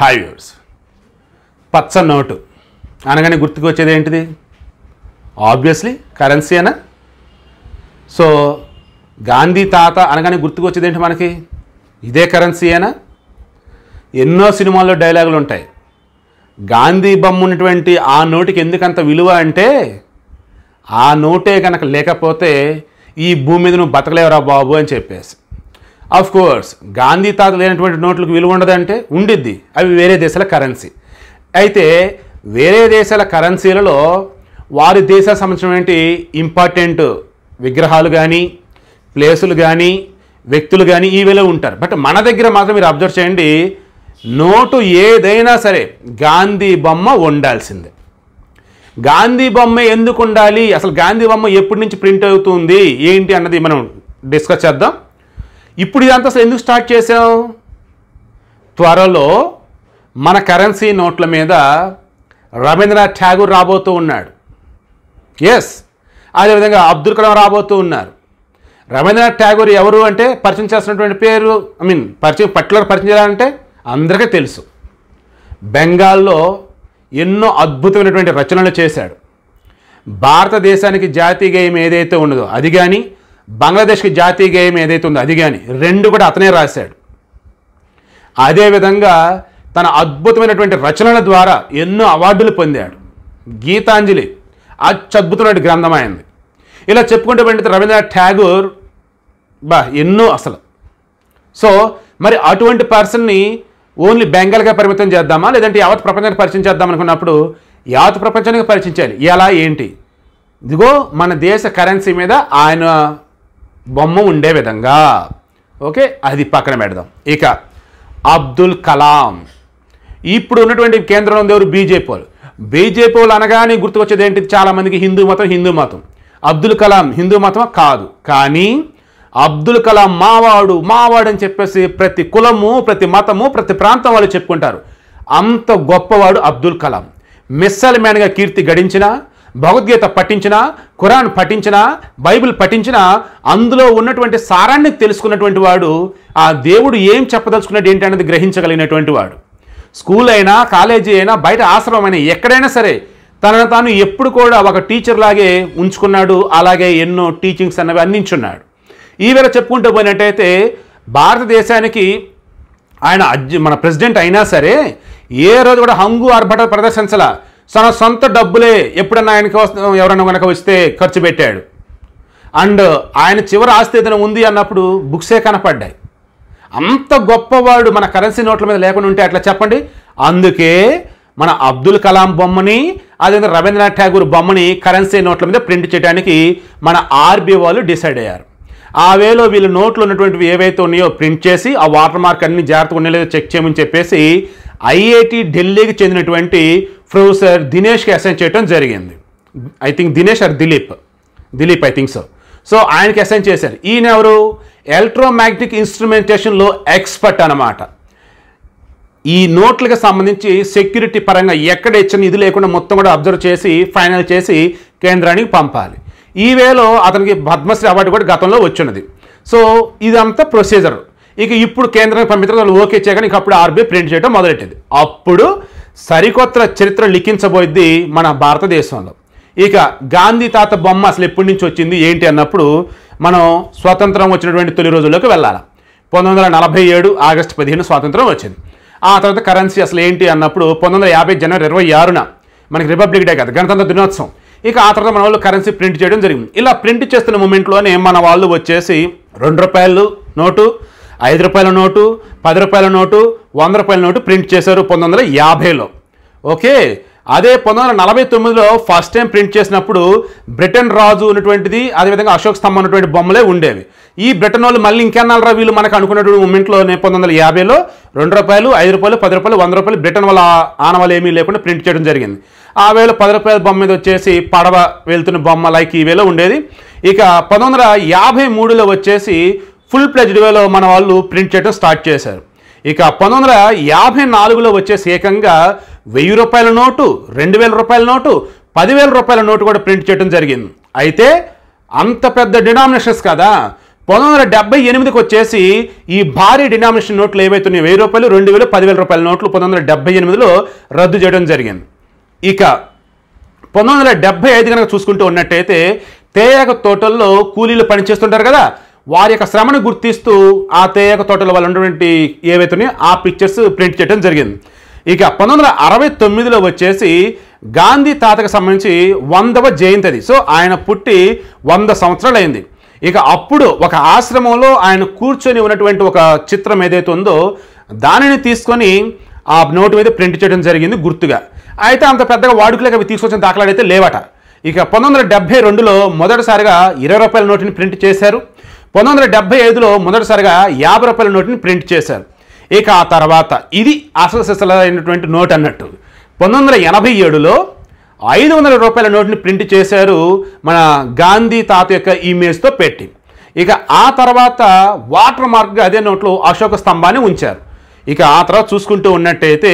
hi viewers పచ్చ note అనగానే వచ్చేది ఏంటిది ఆబ్వియస్లీ కరెన్సీనా సో గాంధీ తాత అనగానే వచ్చేది ఏంటి మనకి ఇదే కరెన్సీయేనా ఎన్నో సినిమాల్లో డైలాగులు ఉంటాయి గాంధీ బొమ్మ ఉన్నటువంటి ఆ నోటికి ఎందుకంత విలువ అంటే ఆ నోటే కనుక లేకపోతే ఈ భూమి మీద నువ్వు బతకలేవరా బాబు అని చెప్పేసి ఆఫ్ కోర్స్ గాంధీ తాత లేనటువంటి నోట్లకు విలువ ఉండదంటే ఉండిద్ది అవి వేరే దేశాల కరెన్సీ అయితే వేరే దేశాల కరెన్సీలలో వారి దేశాలకు సంబంధించినటువంటి ఇంపార్టెంట్ విగ్రహాలు కానీ ప్లేసులు కానీ వ్యక్తులు కానీ ఈ వేళ ఉంటారు బట్ మన దగ్గర మాత్రం మీరు అబ్జర్వ్ చేయండి నోటు ఏదైనా సరే గాంధీ బొమ్మ ఉండాల్సిందే గాంధీ బొమ్మ ఎందుకు ఉండాలి అసలు గాంధీ బొమ్మ ఎప్పటి నుంచి ప్రింట్ అవుతుంది ఏంటి అన్నది మనం డిస్కస్ చేద్దాం ఇప్పుడు ఇదంతా అసలు ఎందుకు స్టార్ట్ చేసాం త్వరలో మన కరెన్సీ నోట్ల మీద రవీంద్రనాథ్ ఠాగూర్ రాబోతూ ఉన్నాడు ఎస్ అదేవిధంగా అబ్దుల్ కలాం రాబోతూ ఉన్నారు రవీంద్రనాథ్ ఠాగూర్ ఎవరు అంటే పరిచయం చేస్తున్నటువంటి పేరు ఐ మీన్ పరిచయం పర్టికులర్ పరిచయం చేయాలంటే అందరికీ తెలుసు బెంగాల్లో ఎన్నో అద్భుతమైనటువంటి రచనలు చేశాడు భారతదేశానికి జాతీయ గేయం ఏదైతే ఉన్నదో అది కానీ బంగ్లాదేశ్కి జాతీయ గేయం ఏదైతే ఉందో అది కానీ రెండు కూడా అతనే రాశాడు అదేవిధంగా తన అద్భుతమైనటువంటి రచనల ద్వారా ఎన్నో అవార్డులు పొందాడు గీతాంజలి అత్యద్భుతమైన గ్రంథం అయింది ఇలా చెప్పుకుంటే పండిత రవీంద్రనాథ్ ఠాగూర్ బా ఎన్నో అసలు సో మరి అటువంటి పర్సన్ని ఓన్లీ బెంగాల్గా పరిమితం చేద్దామా లేదంటే యావత్ ప్రపంచానికి పరిచయం చేద్దాం అనుకున్నప్పుడు యావత్ ప్రపంచానికి పరిచయం చేయాలి ఎలా ఏంటి ఇదిగో మన దేశ కరెన్సీ మీద ఆయన బొమ్మ ఉండే విధంగా ఓకే అది పక్కన పెడదాం ఇక అబ్దుల్ కలాం ఇప్పుడు ఉన్నటువంటి కేంద్రంలో ఉంది ఎవరు బీజేపీ వాళ్ళు బీజేపీ వాళ్ళు అనగానే గుర్తుకొచ్చేది ఏంటి చాలామందికి హిందూ మతం హిందూ మతం అబ్దుల్ కలాం హిందూ మతం కాదు కానీ అబ్దుల్ కలాం మావాడు మావాడు అని చెప్పేసి ప్రతి కులము ప్రతి మతము ప్రతి ప్రాంతం వాళ్ళు చెప్పుకుంటారు అంత గొప్పవాడు అబ్దుల్ కలాం మిస్సల్ మ్యాన్గా కీర్తి గడించిన భగవద్గీత పఠించినా ఖురాన్ పఠించినా బైబిల్ పఠించినా అందులో ఉన్నటువంటి సారాన్ని తెలుసుకున్నటువంటి వాడు ఆ దేవుడు ఏం చెప్పదలుచుకున్నాడు అనేది గ్రహించగలిగినటువంటి వాడు స్కూల్ అయినా కాలేజీ అయినా బయట ఆశ్రమం అయినా ఎక్కడైనా సరే తనను తాను ఎప్పుడు కూడా ఒక టీచర్ లాగే ఉంచుకున్నాడు అలాగే ఎన్నో టీచింగ్స్ అన్నవి అందించున్నాడు ఈవేళ చెప్పుకుంటూ పోయినట్టయితే భారతదేశానికి ఆయన మన ప్రెసిడెంట్ అయినా సరే ఏ రోజు కూడా హంగు ఆర్భట ప్రదర్శించలా తన సొంత డబ్బులే ఎప్పుడన్నా ఆయనకి ఎవరన్నా కనుక వస్తే ఖర్చు పెట్టాడు అండ్ ఆయన చివరి ఆస్తి ఏదైనా ఉంది అన్నప్పుడు బుక్సే కనపడ్డాయి అంత గొప్పవాడు మన కరెన్సీ నోట్ల మీద లేకుండా ఉంటే అట్లా చెప్పండి అందుకే మన అబ్దుల్ కలాం బొమ్మని అదేవిధంగా రవీంద్రనాథ్ ఠాగూర్ బొమ్మని కరెన్సీ నోట్ల మీద ప్రింట్ చేయడానికి మన ఆర్బీఐ వాళ్ళు డిసైడ్ అయ్యారు ఆ వేలో వీళ్ళు నోట్లు ఉన్నటువంటివి ఏవైతే ఉన్నాయో ప్రింట్ చేసి ఆ వాటర్ మార్క్ అన్ని జాగ్రత్తగా ఉండేలేదో చెక్ చేయమని చెప్పేసి ఐఐటి ఢిల్లీకి చెందినటువంటి ప్రొఫెసర్ దినేష్కి అసైన్ చేయడం జరిగింది I think Dinesh or Dilip Dilip I think so so ఆయనకి అసైన్ చేశారు ఈయన ఎవరు ఎలక్ట్రోమాగ్నెటిక్ ఇన్స్ట్రుమెంటేషన్లో ఎక్స్పర్ట్ అనమాట ఈ నోట్లకు సంబంధించి సెక్యూరిటీ పరంగా ఎక్కడ ఇచ్చిన ఇది లేకుండా మొత్తం కూడా అబ్జర్వ్ చేసి ఫైనల్ చేసి కేంద్రానికి పంపాలి ఈ వేలో అతనికి పద్మశ్రీ అవార్డు కూడా గతంలో వచ్చినది సో ఇదంతా ప్రొసీజర్ ఇక ఇప్పుడు కేంద్రానికి పంపించడం వాళ్ళు ఓకే చేయగానే ఇక అప్పుడు ఆర్బీఐ ప్రింట్ చేయడం మొదలెట్టింది అప్పుడు సరికొత్త చరిత్ర లిఖించబోయిద్ది మన భారతదేశంలో ఇక గాంధీ తాత బొమ్మ అసలు ఎప్పటి నుంచి వచ్చింది ఏంటి అన్నప్పుడు మనం స్వాతంత్రం వచ్చినటువంటి తొలి రోజుల్లోకి వెళ్ళాలి పంతొమ్మిది వందల నలభై ఏడు ఆగస్టు పదిహేను స్వాతంత్రం వచ్చింది ఆ తర్వాత కరెన్సీ అసలు ఏంటి అన్నప్పుడు పంతొమ్మిది వందల యాభై జనవరి ఇరవై ఆరున మనకి రిపబ్లిక్ డే కదా గణతంత్ర దినోత్సవం ఇక ఆ తర్వాత మన వాళ్ళు కరెన్సీ ప్రింట్ చేయడం జరిగింది ఇలా ప్రింట్ చేస్తున్న మూమెంట్లోనే మన వాళ్ళు వచ్చేసి రెండు రూపాయలు నోటు ఐదు రూపాయల నోటు పది రూపాయల నోటు వంద రూపాయల నోటు ప్రింట్ చేశారు పంతొమ్మిది వందల యాభైలో ఓకే అదే పంతొమ్మిది వందల నలభై తొమ్మిదిలో ఫస్ట్ టైం ప్రింట్ చేసినప్పుడు బ్రిటన్ రాజు ఉన్నటువంటిది అదేవిధంగా అశోక్ స్తంభం ఉన్నటువంటి బొమ్మలే ఉండేవి ఈ బ్రిటన్ వాళ్ళు మళ్ళీ ఇంకెన్నాళ్ళరా వీళ్ళు మనకు అనుకున్నటువంటి మూమెంట్లో పంతొమ్మిది వందల యాభైలో రెండు రూపాయలు ఐదు రూపాయలు పది రూపాయలు వంద రూపాయలు బ్రిటన్ వాళ్ళ ఆనవాళ్ళు ఏమీ లేకుండా ప్రింట్ చేయడం జరిగింది ఆ వేళ పది రూపాయల బొమ్మ మీద వచ్చేసి పడవ వెళ్తున్న బొమ్మ లైక్ ఈ వేళ ఉండేది ఇక పంతొమ్మిది వందల యాభై మూడులో వచ్చేసి ఫుల్ ప్లెజ్డ్ వేలో మన వాళ్ళు ప్రింట్ చేయడం స్టార్ట్ చేశారు ఇక పంతొమ్మిది వందల యాభై నాలుగులో వచ్చేసి ఏకంగా వెయ్యి రూపాయల నోటు రెండు వేల రూపాయల నోటు పదివేల రూపాయల నోటు కూడా ప్రింట్ చేయడం జరిగింది అయితే అంత పెద్ద డినామినేషన్స్ కదా పంతొమ్మిది వందల డెబ్బై ఎనిమిదికి వచ్చేసి ఈ భారీ డినామినేషన్ నోట్లు ఏవైతున్నాయి వెయ్యి రూపాయలు రెండు వేలు పదివేల రూపాయల నోట్లు పంతొమ్మిది వందల డెబ్బై ఎనిమిదిలో రద్దు చేయడం జరిగింది ఇక పంతొమ్మిది వందల డెబ్బై ఐదు కనుక చూసుకుంటూ ఉన్నట్టయితే తేయాక తోటల్లో కూలీలు పనిచేస్తుంటారు కదా వారి యొక్క శ్రమను గుర్తిస్తూ ఆ తేయక తోటల వల్ల ఉన్నటువంటి ఏవైతున్నాయో ఆ పిక్చర్స్ ప్రింట్ చేయడం జరిగింది ఇక పంతొమ్మిది వందల అరవై తొమ్మిదిలో వచ్చేసి గాంధీ తాతకు సంబంధించి వందవ జయంతి అది సో ఆయన పుట్టి వంద సంవత్సరాలు అయింది ఇక అప్పుడు ఒక ఆశ్రమంలో ఆయన కూర్చొని ఉన్నటువంటి ఒక చిత్రం ఏదైతే ఉందో దానిని తీసుకొని ఆ నోటు మీద ప్రింట్ చేయడం జరిగింది గుర్తుగా అయితే అంత పెద్దగా వాడుకలేక అవి తీసుకొచ్చిన దాఖలాడైతే లేవట ఇక పంతొమ్మిది వందల డెబ్బై రెండులో మొదటిసారిగా ఇరవై రూపాయల నోటుని ప్రింట్ చేశారు పంతొమ్మిది వందల ఐదులో మొదటిసారిగా యాభై రూపాయల నోటుని ప్రింట్ చేశారు ఇక ఆ తర్వాత ఇది అసలు సిసలైనటువంటి నోట్ అన్నట్టు పంతొమ్మిది వందల ఎనభై ఏడులో ఐదు వందల రూపాయల నోటుని ప్రింట్ చేశారు మన గాంధీ తాత యొక్క ఇమేజ్తో పెట్టి ఇక ఆ తర్వాత వాటర్ మార్క్గా అదే నోట్లో అశోక స్తంభాన్ని ఉంచారు ఇక ఆ తర్వాత చూసుకుంటూ ఉన్నట్టయితే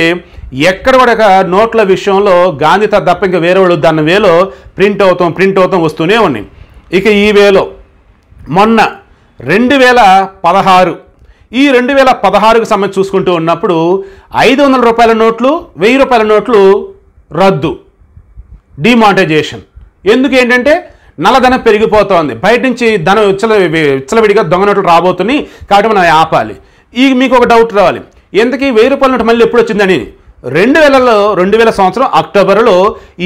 ఎక్కడ పడక నోట్ల విషయంలో గాంధీ తాత తప్ప ఇంకా వేరే వాళ్ళు దాని వేలో ప్రింట్ అవుతాం ప్రింట్ అవుతాం వస్తూనే ఉన్నాయి ఇక ఈ వేలో మొన్న రెండు వేల పదహారు ఈ రెండు వేల పదహారుకు సంబంధించి చూసుకుంటూ ఉన్నప్పుడు ఐదు వందల రూపాయల నోట్లు వెయ్యి రూపాయల నోట్లు రద్దు డిమానిటైజేషన్ ఎందుకు ఏంటంటే నల్లధనం పెరిగిపోతోంది బయట నుంచి ధనం విచ్చల విచ్చలవిడిగా దొంగ నోట్లు రాబోతున్నాయి కాబట్టి మనం ఆపాలి ఈ మీకు ఒక డౌట్ రావాలి ఎందుకు వెయ్యి రూపాయల నోటు మళ్ళీ ఎప్పుడు వచ్చిందని రెండు వేలలో రెండు వేల సంవత్సరం అక్టోబర్లో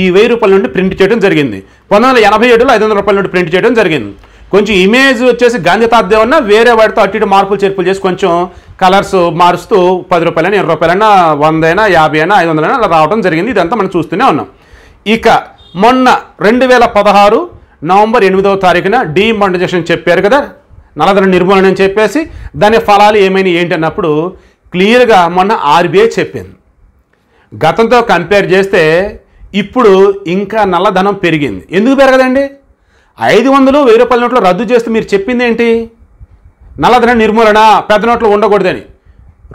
ఈ వెయ్యి రూపాయల నుండి ప్రింట్ చేయడం జరిగింది పంతొమ్మిది వందల ఎనభై ఏడులో ఐదు వందల రూపాయల నుండి ప్రింట్ చేయడం జరిగింది కొంచెం ఇమేజ్ వచ్చేసి గంధితాద్దే ఉన్నా వేరే వాటితో అటు ఇటు మార్పులు చేర్పులు చేసి కొంచెం కలర్స్ మారుస్తూ పది రూపాయలైనా ఇరవై రూపాయలైనా వందైనా యాభై అయినా ఐదు వందలైనా అలా రావడం జరిగింది ఇదంతా మనం చూస్తూనే ఉన్నాం ఇక మొన్న రెండు వేల పదహారు నవంబర్ ఎనిమిదవ తారీఖున డీమానిటైజేషన్ చెప్పారు కదా నలధన నిర్మూలన అని చెప్పేసి దాని ఫలాలు ఏమైనా ఏంటి అన్నప్పుడు క్లియర్గా మొన్న ఆర్బీఐ చెప్పింది గతంతో కంపేర్ చేస్తే ఇప్పుడు ఇంకా నల్లధనం పెరిగింది ఎందుకు పెరగదండి ఐదు వందలు వెయ్యి రూపాయల నోట్లు రద్దు చేస్తూ మీరు చెప్పింది ఏంటి నల్లధన నిర్మూలన పెద్ద నోట్లు ఉండకూడదని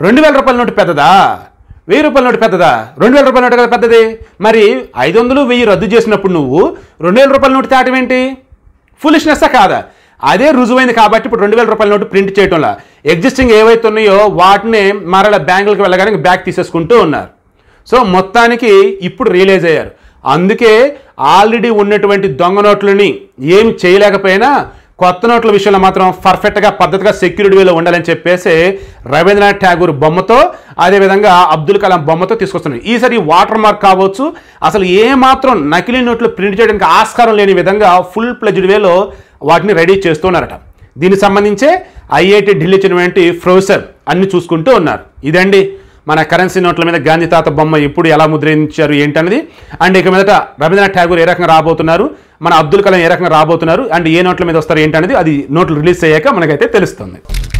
రెండు వేల రూపాయల నోటు పెద్దదా వెయ్యి రూపాయల నోటు పెద్దదా రెండు వేల రూపాయల నోటు కదా పెద్దది మరి ఐదు వందలు వెయ్యి రద్దు చేసినప్పుడు నువ్వు రెండు వేల రూపాయల నోటు తేటం ఏంటి ఫులిష్నెస్సా కాదా అదే రుజువైంది కాబట్టి ఇప్పుడు రెండు వేల రూపాయల నోటు ప్రింట్ చేయడంలా ఎగ్జిస్టింగ్ ఏవైతే ఉన్నాయో వాటిని మరల బ్యాంకులకు వెళ్ళగానే బ్యాక్ తీసేసుకుంటూ ఉన్నారు సో మొత్తానికి ఇప్పుడు రియలైజ్ అయ్యారు అందుకే ఆల్రెడీ ఉన్నటువంటి దొంగ నోట్లని ఏమి చేయలేకపోయినా కొత్త నోట్ల విషయంలో మాత్రం పర్ఫెక్ట్గా పద్ధతిగా సెక్యూరిటీ వేలో ఉండాలని చెప్పేసి రవీంద్రనాథ్ ఠాగూర్ బొమ్మతో అదేవిధంగా అబ్దుల్ కలాం బొమ్మతో తీసుకొస్తున్నాయి ఈసారి వాటర్ మార్క్ కావచ్చు అసలు ఏమాత్రం నకిలీ నోట్లు ప్రింట్ చేయడానికి ఆస్కారం లేని విధంగా ఫుల్ ప్లెజ్డ్ వేలో వాటిని రెడీ చేస్తున్నారట దీనికి సంబంధించే ఐఐటి ఢిల్లీ చెందినటువంటి ప్రొఫెసర్ అన్ని చూసుకుంటూ ఉన్నారు ఇదండి మన కరెన్సీ నోట్ల మీద గాంధీ తాత బొమ్మ ఎప్పుడు ఎలా ముద్రించారు ఏంటనేది అండ్ ఇక మీదట రవీంద్రనాథ్ ఠాగూర్ ఏ రకంగా రాబోతున్నారు మన అబ్దుల్ కలాం ఏ రకంగా రాబోతున్నారు అండ్ ఏ నోట్ల మీద వస్తారు ఏంటనేది అది నోట్లు రిలీజ్ అయ్యాక మనకైతే తెలుస్తుంది